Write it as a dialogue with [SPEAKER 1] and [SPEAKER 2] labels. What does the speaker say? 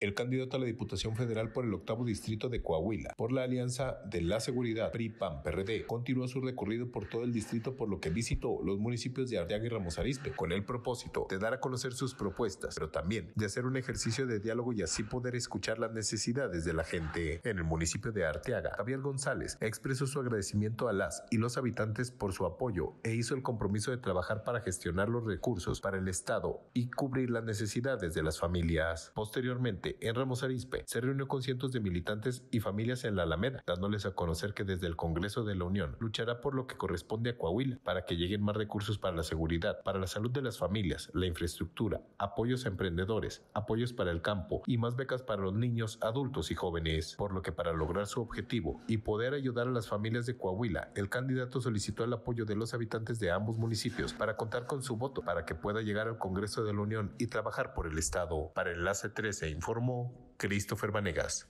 [SPEAKER 1] el candidato a la Diputación Federal por el octavo distrito de Coahuila, por la Alianza de la Seguridad PRI-PAN-PRD, continuó su recorrido por todo el distrito por lo que visitó los municipios de Arteaga y Ramos Arizpe, con el propósito de dar a conocer sus propuestas, pero también de hacer un ejercicio de diálogo y así poder escuchar las necesidades de la gente. En el municipio de Arteaga, Javier González expresó su agradecimiento a las y los habitantes por su apoyo e hizo el compromiso de trabajar para gestionar los recursos para el Estado y cubrir las necesidades de las familias. Posteriormente, en Ramos Arizpe se reunió con cientos de militantes y familias en la Alameda, dándoles a conocer que desde el Congreso de la Unión luchará por lo que corresponde a Coahuila, para que lleguen más recursos para la seguridad, para la salud de las familias, la infraestructura, apoyos a emprendedores, apoyos para el campo y más becas para los niños, adultos y jóvenes. Por lo que para lograr su objetivo y poder ayudar a las familias de Coahuila, el candidato solicitó el apoyo de los habitantes de ambos municipios para contar con su voto para que pueda llegar al Congreso de la Unión y trabajar por el Estado. Para el Enlace 13 informe informó Christopher Vanegas.